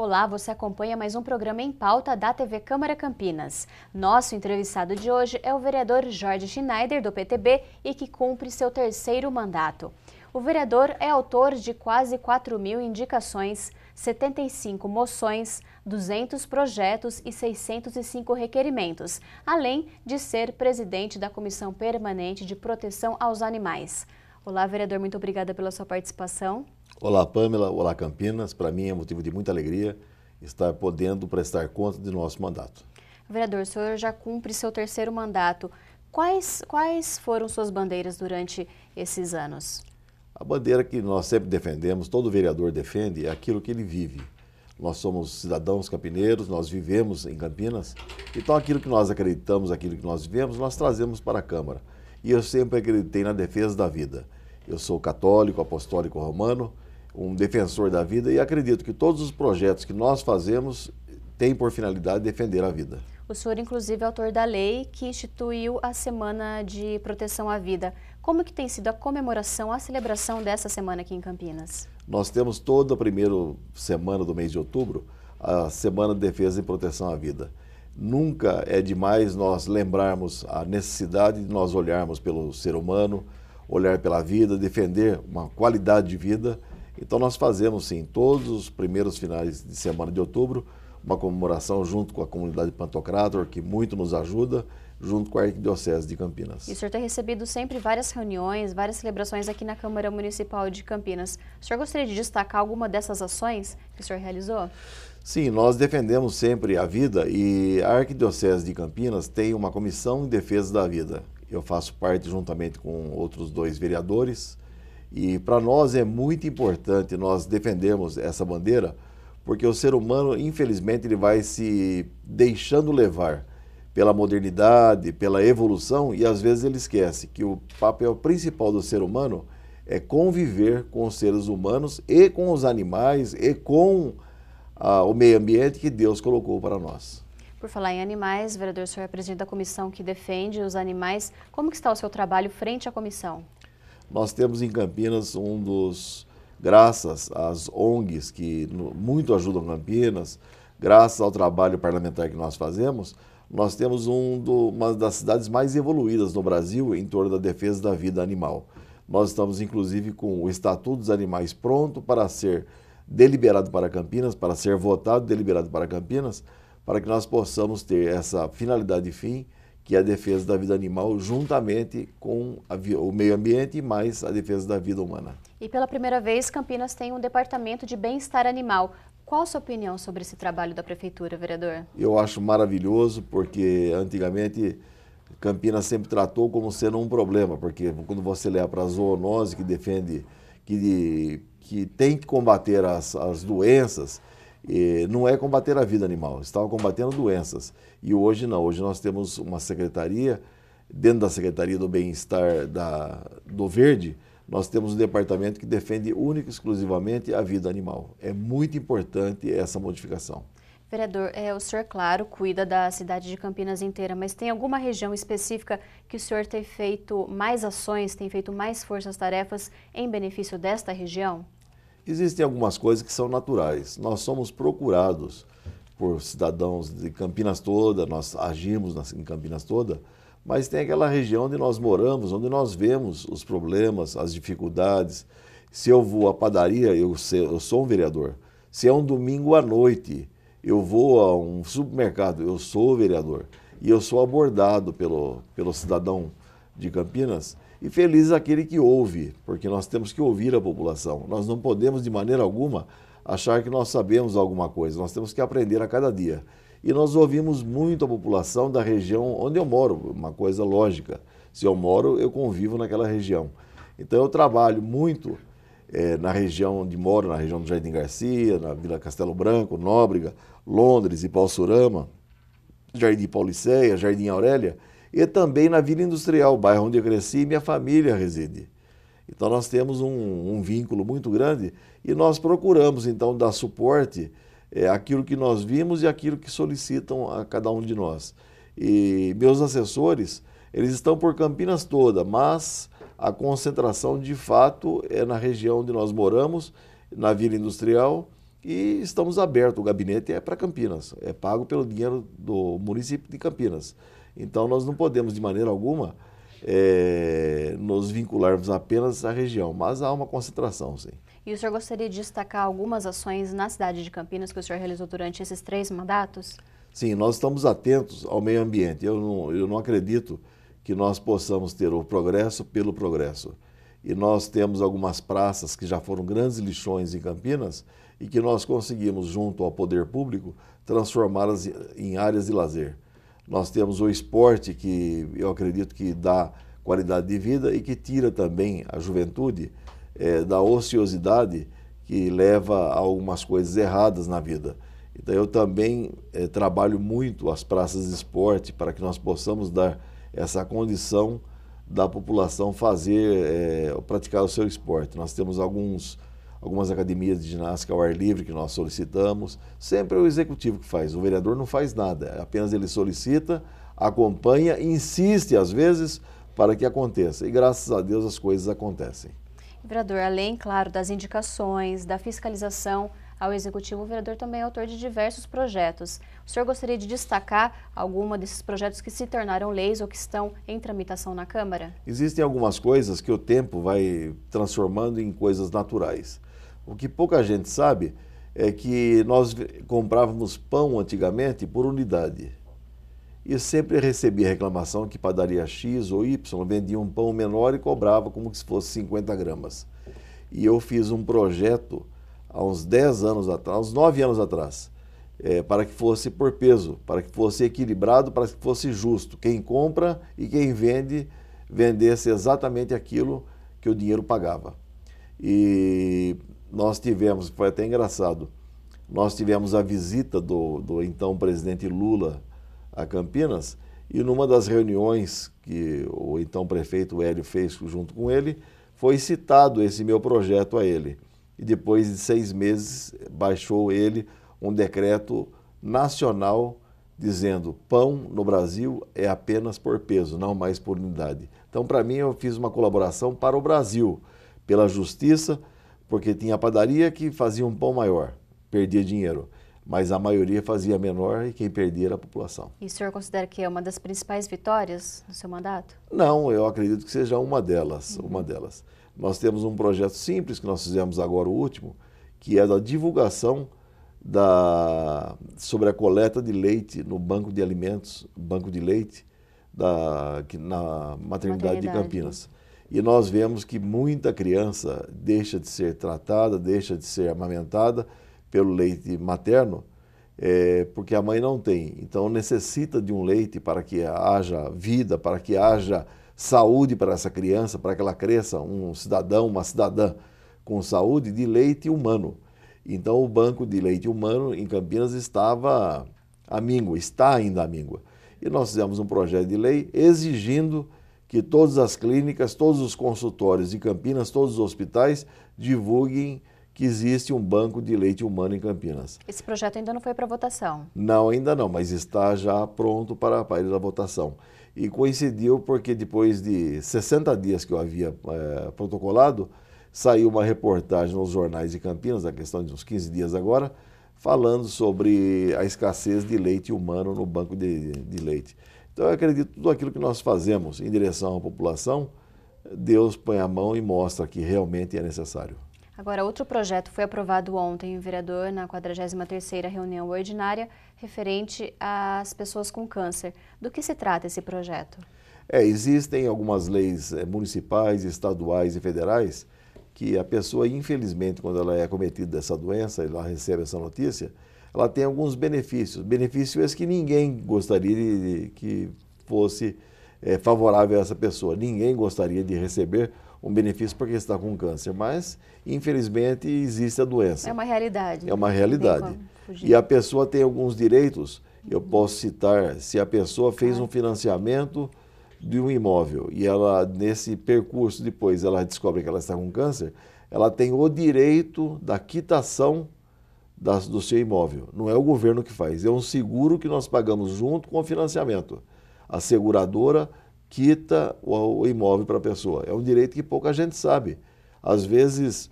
Olá, você acompanha mais um programa em pauta da TV Câmara Campinas. Nosso entrevistado de hoje é o vereador Jorge Schneider, do PTB, e que cumpre seu terceiro mandato. O vereador é autor de quase 4 mil indicações, 75 moções, 200 projetos e 605 requerimentos, além de ser presidente da Comissão Permanente de Proteção aos Animais. Olá, vereador, muito obrigada pela sua participação. Olá, Pamela. Olá, Campinas. Para mim é motivo de muita alegria estar podendo prestar conta de nosso mandato. Vereador, o senhor já cumpre seu terceiro mandato. Quais, quais foram suas bandeiras durante esses anos? A bandeira que nós sempre defendemos, todo vereador defende, é aquilo que ele vive. Nós somos cidadãos campineiros, nós vivemos em Campinas, então aquilo que nós acreditamos, aquilo que nós vivemos, nós trazemos para a Câmara. E eu sempre acreditei na defesa da vida. Eu sou católico, apostólico romano, um defensor da vida e acredito que todos os projetos que nós fazemos têm por finalidade defender a vida. O senhor, inclusive, é autor da lei que instituiu a Semana de Proteção à Vida. Como que tem sido a comemoração, a celebração dessa semana aqui em Campinas? Nós temos toda a primeira semana do mês de outubro a Semana de Defesa e Proteção à Vida. Nunca é demais nós lembrarmos a necessidade de nós olharmos pelo ser humano, olhar pela vida, defender uma qualidade de vida então nós fazemos sim, todos os primeiros finais de semana de outubro, uma comemoração junto com a comunidade Pantocrator, que muito nos ajuda, junto com a Arquidiocese de Campinas. E o senhor tem recebido sempre várias reuniões, várias celebrações aqui na Câmara Municipal de Campinas. O senhor gostaria de destacar alguma dessas ações que o senhor realizou? Sim, nós defendemos sempre a vida e a Arquidiocese de Campinas tem uma comissão em defesa da vida. Eu faço parte juntamente com outros dois vereadores, e para nós é muito importante nós defendermos essa bandeira, porque o ser humano, infelizmente, ele vai se deixando levar pela modernidade, pela evolução, e às vezes ele esquece que o papel principal do ser humano é conviver com os seres humanos e com os animais e com ah, o meio ambiente que Deus colocou para nós. Por falar em animais, vereador, o senhor é presidente da comissão que defende os animais. Como que está o seu trabalho frente à comissão? Nós temos em Campinas um dos, graças às ONGs que muito ajudam Campinas, graças ao trabalho parlamentar que nós fazemos, nós temos um do, uma das cidades mais evoluídas no Brasil em torno da defesa da vida animal. Nós estamos, inclusive, com o Estatuto dos Animais pronto para ser deliberado para Campinas, para ser votado, deliberado para Campinas, para que nós possamos ter essa finalidade fim que é a defesa da vida animal juntamente com a, o meio ambiente mais a defesa da vida humana. E pela primeira vez, Campinas tem um departamento de bem-estar animal. Qual a sua opinião sobre esse trabalho da prefeitura, vereador? Eu acho maravilhoso porque antigamente Campinas sempre tratou como sendo um problema, porque quando você leva para a zoonose que defende que, que tem que combater as, as doenças, e não é combater a vida animal, estava combatendo doenças. E hoje não, hoje nós temos uma secretaria, dentro da Secretaria do Bem-Estar do Verde, nós temos um departamento que defende única e exclusivamente a vida animal. É muito importante essa modificação. Vereador, é, o senhor, claro, cuida da cidade de Campinas inteira, mas tem alguma região específica que o senhor tem feito mais ações, tem feito mais forças-tarefas em benefício desta região? Existem algumas coisas que são naturais. Nós somos procurados por cidadãos de Campinas toda, nós agimos em Campinas toda, mas tem aquela região onde nós moramos, onde nós vemos os problemas, as dificuldades. Se eu vou à padaria, eu, sou um vereador. Se é um domingo à noite, eu vou a um supermercado, eu sou vereador. E eu sou abordado pelo, pelo cidadão de Campinas e feliz aquele que ouve, porque nós temos que ouvir a população. Nós não podemos, de maneira alguma, achar que nós sabemos alguma coisa, nós temos que aprender a cada dia. E nós ouvimos muito a população da região onde eu moro, uma coisa lógica. Se eu moro, eu convivo naquela região. Então eu trabalho muito é, na região onde moro, na região do Jardim Garcia, na Vila Castelo Branco, Nóbrega, Londres, Surama, Jardim Pauliceia, Jardim Aurélia, e também na Vila Industrial, bairro onde eu cresci e minha família reside. Então nós temos um, um vínculo muito grande e nós procuramos então dar suporte é, àquilo que nós vimos e aquilo que solicitam a cada um de nós. E meus assessores, eles estão por Campinas toda, mas a concentração de fato é na região onde nós moramos, na Vila Industrial, e estamos abertos. O gabinete é para Campinas, é pago pelo dinheiro do município de Campinas. Então, nós não podemos, de maneira alguma, é, nos vincularmos apenas à região, mas há uma concentração, sim. E o senhor gostaria de destacar algumas ações na cidade de Campinas que o senhor realizou durante esses três mandatos? Sim, nós estamos atentos ao meio ambiente. Eu não, eu não acredito que nós possamos ter o progresso pelo progresso. E nós temos algumas praças que já foram grandes lixões em Campinas e que nós conseguimos, junto ao poder público, transformá-las em áreas de lazer. Nós temos o esporte que eu acredito que dá qualidade de vida e que tira também a juventude é, da ociosidade que leva a algumas coisas erradas na vida. Então eu também é, trabalho muito as praças de esporte para que nós possamos dar essa condição da população fazer, é, praticar o seu esporte. Nós temos alguns algumas academias de ginástica ao ar livre que nós solicitamos. Sempre é o executivo que faz, o vereador não faz nada, é apenas ele solicita, acompanha, insiste às vezes para que aconteça. E graças a Deus as coisas acontecem. Vereador, além, claro, das indicações, da fiscalização ao executivo, o vereador também é autor de diversos projetos. O senhor gostaria de destacar alguma desses projetos que se tornaram leis ou que estão em tramitação na Câmara? Existem algumas coisas que o tempo vai transformando em coisas naturais. O que pouca gente sabe é que nós comprávamos pão antigamente por unidade. E sempre recebia reclamação que padaria X ou Y vendia um pão menor e cobrava como se fosse 50 gramas. E eu fiz um projeto há uns 10 anos atrás, uns 9 anos atrás, é, para que fosse por peso, para que fosse equilibrado, para que fosse justo. Quem compra e quem vende, vendesse exatamente aquilo que o dinheiro pagava. E nós tivemos, foi até engraçado, nós tivemos a visita do, do então presidente Lula a Campinas e numa das reuniões que o então prefeito Hélio fez junto com ele, foi citado esse meu projeto a ele. E depois de seis meses, baixou ele um decreto nacional dizendo pão no Brasil é apenas por peso, não mais por unidade. Então, para mim, eu fiz uma colaboração para o Brasil, pela justiça, porque tinha a padaria que fazia um pão maior, perdia dinheiro, mas a maioria fazia menor e quem perdia era a população. E o senhor considera que é uma das principais vitórias do seu mandato? Não, eu acredito que seja uma delas, uhum. uma delas. Nós temos um projeto simples que nós fizemos agora o último, que é da divulgação da sobre a coleta de leite no banco de alimentos, banco de leite da na maternidade, maternidade. de Campinas. E nós vemos que muita criança deixa de ser tratada, deixa de ser amamentada pelo leite materno, é, porque a mãe não tem. Então necessita de um leite para que haja vida, para que haja saúde para essa criança, para que ela cresça um cidadão, uma cidadã com saúde de leite humano. Então o banco de leite humano em Campinas estava amíngua, está ainda amíngua. E nós fizemos um projeto de lei exigindo que todas as clínicas, todos os consultórios de Campinas, todos os hospitais divulguem que existe um banco de leite humano em Campinas. Esse projeto ainda não foi para votação? Não, ainda não, mas está já pronto para a partir da votação. E coincidiu porque depois de 60 dias que eu havia é, protocolado, saiu uma reportagem nos jornais de Campinas, a questão de uns 15 dias agora, falando sobre a escassez de leite humano no banco de, de leite. Então eu acredito que tudo aquilo que nós fazemos em direção à população, Deus põe a mão e mostra que realmente é necessário. Agora, outro projeto foi aprovado ontem, vereador, na 43ª reunião ordinária, referente às pessoas com câncer. Do que se trata esse projeto? É, existem algumas leis é, municipais, estaduais e federais que a pessoa, infelizmente, quando ela é acometida dessa doença, ela recebe essa notícia, ela tem alguns benefícios. Benefícios é que ninguém gostaria de, que fosse é, favorável a essa pessoa. Ninguém gostaria de receber um benefício porque está com câncer, mas infelizmente existe a doença. É uma realidade. É uma né? realidade. E a pessoa tem alguns direitos. Eu uhum. posso citar se a pessoa fez um financiamento de um imóvel e ela nesse percurso depois ela descobre que ela está com câncer, ela tem o direito da quitação das, do seu imóvel. Não é o governo que faz, é um seguro que nós pagamos junto com o financiamento. A seguradora quita o, o imóvel para a pessoa. É um direito que pouca gente sabe. Às vezes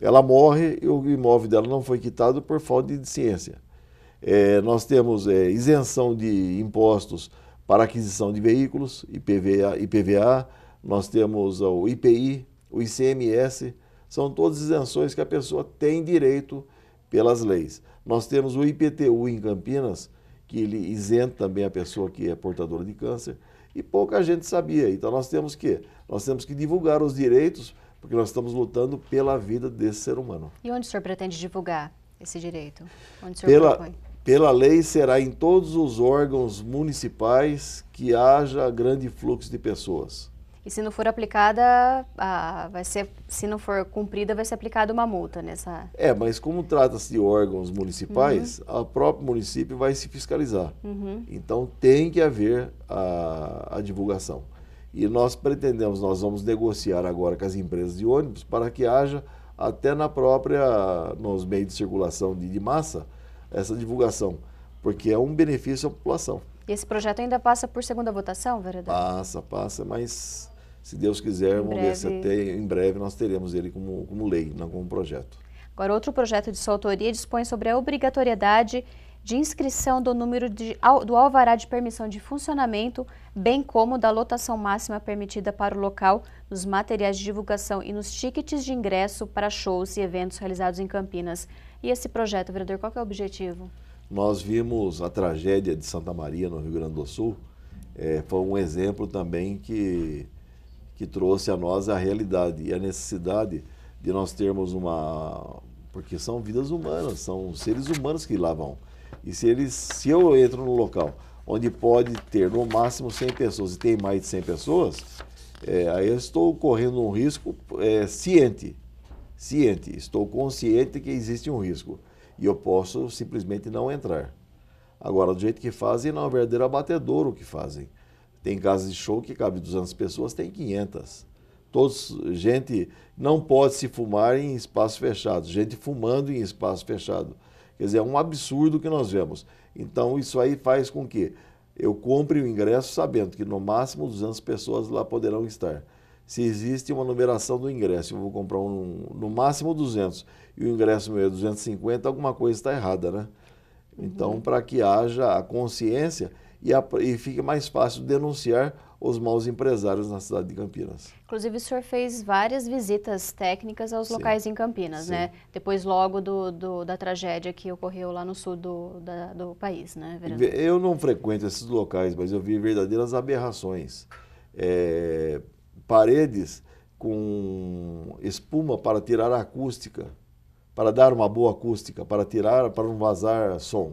ela morre e o imóvel dela não foi quitado por falta de ciência. É, nós temos é, isenção de impostos para aquisição de veículos, IPVA, IPVA, nós temos o IPI, o ICMS, são todas isenções que a pessoa tem direito pelas leis. Nós temos o IPTU em Campinas, que ele isenta também a pessoa que é portadora de câncer, e pouca gente sabia. Então nós temos que nós temos que divulgar os direitos, porque nós estamos lutando pela vida desse ser humano. E onde o senhor pretende divulgar esse direito? Onde o senhor pela, propõe? Pela lei será em todos os órgãos municipais que haja grande fluxo de pessoas. E se não for aplicada, vai ser, se não for cumprida, vai ser aplicada uma multa nessa. É, mas como trata-se de órgãos municipais, uhum. o próprio município vai se fiscalizar. Uhum. Então tem que haver a, a divulgação. E nós pretendemos, nós vamos negociar agora com as empresas de ônibus para que haja até na própria, nos meios de circulação de, de massa, essa divulgação, porque é um benefício à população. E esse projeto ainda passa por segunda votação, vereador? Passa, passa, mas se Deus quiser, em vamos breve... ver se até em breve nós teremos ele como, como lei, não como projeto. Agora, outro projeto de sua autoria dispõe sobre a obrigatoriedade de inscrição do número de, do alvará de permissão de funcionamento, bem como da lotação máxima permitida para o local, nos materiais de divulgação e nos tickets de ingresso para shows e eventos realizados em Campinas. E esse projeto, vereador, qual é o objetivo? Nós vimos a tragédia de Santa Maria, no Rio Grande do Sul. É, foi um exemplo também que que trouxe a nós a realidade e a necessidade de nós termos uma. Porque são vidas humanas, são seres humanos que lá vão. E se, eles, se eu entro no local onde pode ter no máximo 100 pessoas e tem mais de 100 pessoas, é, aí eu estou correndo um risco é, ciente. Ciente, estou consciente que existe um risco e eu posso simplesmente não entrar. Agora, do jeito que fazem, não é um verdadeiro abatedouro o que fazem. Tem casas de show que cabe 200 pessoas, tem 500. Todos, gente, não pode se fumar em espaço fechado. gente fumando em espaço fechado. Quer dizer, é um absurdo que nós vemos. Então, isso aí faz com que eu compre o ingresso sabendo que no máximo 200 pessoas lá poderão estar. Se existe uma numeração do ingresso, eu vou comprar um, no máximo 200 e o ingresso meu é 250, alguma coisa está errada, né? Então, uhum. para que haja a consciência e, a, e fica mais fácil denunciar os maus empresários na cidade de Campinas. Inclusive, o senhor fez várias visitas técnicas aos Sim. locais em Campinas, né? Sim. né? Depois, logo do, do, da tragédia que ocorreu lá no sul do, da, do país, né, vereador? Eu não frequento esses locais, mas eu vi verdadeiras aberrações. É, paredes com espuma para tirar a acústica, para dar uma boa acústica, para tirar, para não vazar som.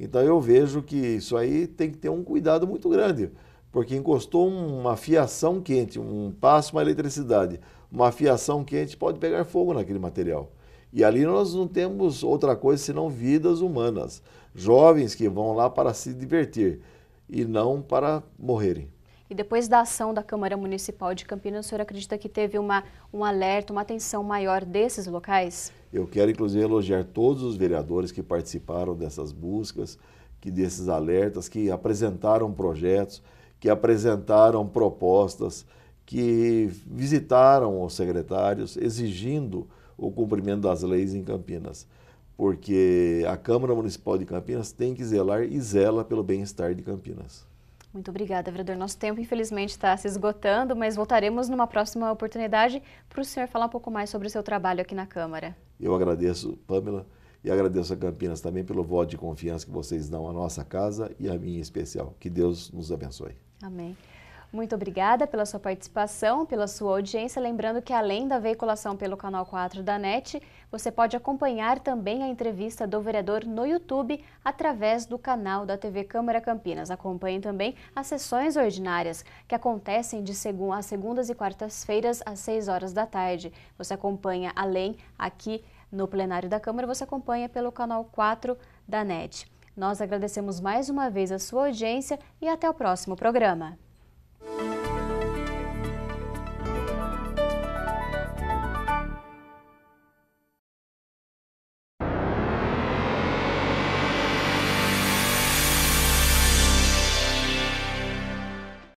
Então eu vejo que isso aí tem que ter um cuidado muito grande, porque encostou uma fiação quente, um passo, uma eletricidade, uma fiação quente pode pegar fogo naquele material. E ali nós não temos outra coisa senão vidas humanas, jovens que vão lá para se divertir e não para morrerem. E depois da ação da Câmara Municipal de Campinas, o senhor acredita que teve uma, um alerta, uma atenção maior desses locais? Eu quero, inclusive, elogiar todos os vereadores que participaram dessas buscas, que desses alertas, que apresentaram projetos, que apresentaram propostas, que visitaram os secretários exigindo o cumprimento das leis em Campinas. Porque a Câmara Municipal de Campinas tem que zelar e zela pelo bem-estar de Campinas. Muito obrigada, vereador. Nosso tempo, infelizmente, está se esgotando, mas voltaremos numa próxima oportunidade para o senhor falar um pouco mais sobre o seu trabalho aqui na Câmara. Eu agradeço, Pamela, e agradeço a Campinas também pelo voto de confiança que vocês dão à nossa casa e a mim em especial. Que Deus nos abençoe. Amém. Muito obrigada pela sua participação, pela sua audiência. Lembrando que além da veiculação pelo canal 4 da NET, você pode acompanhar também a entrevista do vereador no YouTube através do canal da TV Câmara Campinas. Acompanhe também as sessões ordinárias que acontecem de segunda às segundas e quartas-feiras às 6 horas da tarde. Você acompanha além aqui no plenário da Câmara, você acompanha pelo canal 4 da NET. Nós agradecemos mais uma vez a sua audiência e até o próximo programa.